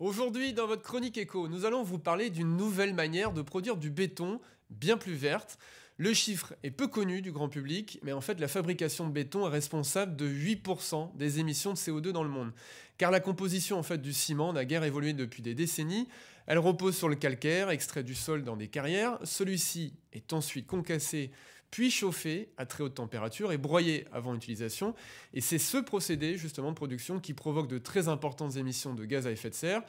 Aujourd'hui, dans votre chronique éco, nous allons vous parler d'une nouvelle manière de produire du béton bien plus verte. Le chiffre est peu connu du grand public, mais en fait la fabrication de béton est responsable de 8% des émissions de CO2 dans le monde. Car la composition en fait du ciment n'a guère évolué depuis des décennies, elle repose sur le calcaire extrait du sol dans des carrières, celui-ci est ensuite concassé puis chauffé à très haute température et broyé avant utilisation. Et c'est ce procédé justement de production qui provoque de très importantes émissions de gaz à effet de serre.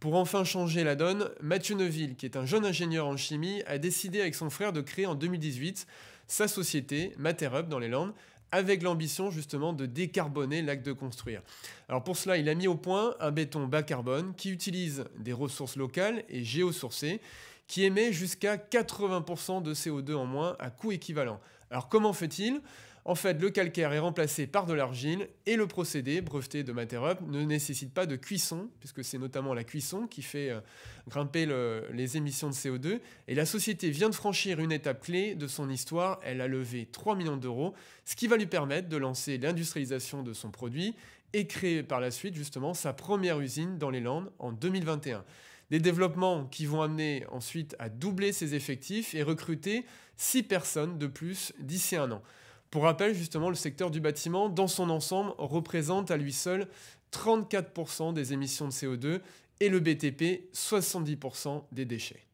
Pour enfin changer la donne, Mathieu Neuville, qui est un jeune ingénieur en chimie, a décidé avec son frère de créer en 2018 sa société, Materup, dans les Landes, avec l'ambition justement de décarboner l'acte de construire. Alors pour cela, il a mis au point un béton bas carbone qui utilise des ressources locales et géosourcées, qui émet jusqu'à 80% de CO2 en moins à coût équivalent. Alors comment fait-il en fait, le calcaire est remplacé par de l'argile et le procédé, breveté de Materup, ne nécessite pas de cuisson, puisque c'est notamment la cuisson qui fait euh, grimper les émissions de CO2. Et la société vient de franchir une étape clé de son histoire. Elle a levé 3 millions d'euros, ce qui va lui permettre de lancer l'industrialisation de son produit et créer par la suite justement sa première usine dans les Landes en 2021. Des développements qui vont amener ensuite à doubler ses effectifs et recruter 6 personnes de plus d'ici un an. Pour rappel, justement, le secteur du bâtiment, dans son ensemble, représente à lui seul 34% des émissions de CO2 et le BTP 70% des déchets.